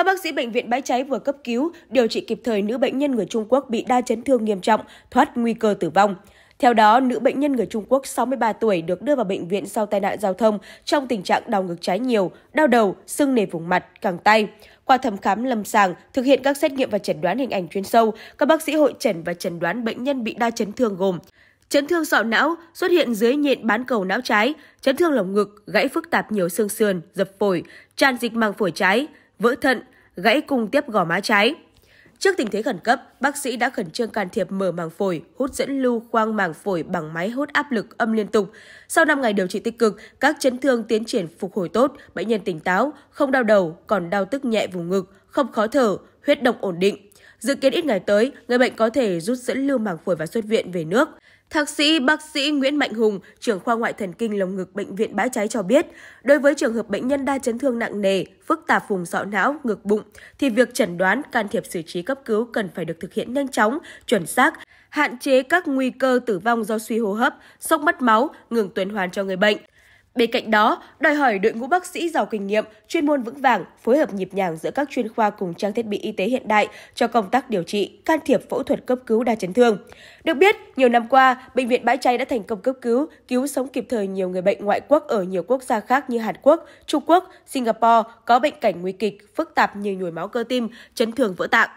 Các bác sĩ bệnh viện Bãi Cháy vừa cấp cứu, điều trị kịp thời nữ bệnh nhân người Trung Quốc bị đa chấn thương nghiêm trọng, thoát nguy cơ tử vong. Theo đó, nữ bệnh nhân người Trung Quốc 63 tuổi được đưa vào bệnh viện sau tai nạn giao thông trong tình trạng đau ngực trái nhiều, đau đầu, sưng nề vùng mặt, cẳng tay. Qua thăm khám lâm sàng, thực hiện các xét nghiệm và chẩn đoán hình ảnh chuyên sâu, các bác sĩ hội chẩn và chẩn đoán bệnh nhân bị đa chấn thương gồm chấn thương sọ não xuất hiện dưới nhện bán cầu não trái, chấn thương lồng ngực, gãy phức tạp nhiều xương sườn, dập phổi, tràn dịch màng phổi trái, vỡ thận, gãy cung tiếp gò má trái. Trước tình thế khẩn cấp, bác sĩ đã khẩn trương can thiệp mở màng phổi, hút dẫn lưu khoang màng phổi bằng máy hút áp lực âm liên tục. Sau 5 ngày điều trị tích cực, các chấn thương tiến triển phục hồi tốt, bệnh nhân tỉnh táo, không đau đầu, còn đau tức nhẹ vùng ngực, không khó thở, huyết động ổn định. Dự kiến ít ngày tới, người bệnh có thể rút dẫn lưu màng phổi và xuất viện về nước. Thạc sĩ bác sĩ Nguyễn Mạnh Hùng, trưởng khoa ngoại thần kinh lồng ngực bệnh viện Bãi Cháy cho biết, đối với trường hợp bệnh nhân đa chấn thương nặng nề, phức tạp vùng sọ não, ngực bụng thì việc chẩn đoán, can thiệp xử trí cấp cứu cần phải được thực hiện nhanh chóng, chuẩn xác, hạn chế các nguy cơ tử vong do suy hô hấp, sốc mất máu, ngừng tuần hoàn cho người bệnh. Bên cạnh đó, đòi hỏi đội ngũ bác sĩ giàu kinh nghiệm, chuyên môn vững vàng, phối hợp nhịp nhàng giữa các chuyên khoa cùng trang thiết bị y tế hiện đại cho công tác điều trị, can thiệp phẫu thuật cấp cứu đa chấn thương. Được biết, nhiều năm qua, bệnh viện Bãi Cháy đã thành công cấp cứu, cứu sống kịp thời nhiều người bệnh ngoại quốc ở nhiều quốc gia khác như Hàn Quốc, Trung Quốc, Singapore có bệnh cảnh nguy kịch, phức tạp như nhồi máu cơ tim, chấn thương vỡ tạng.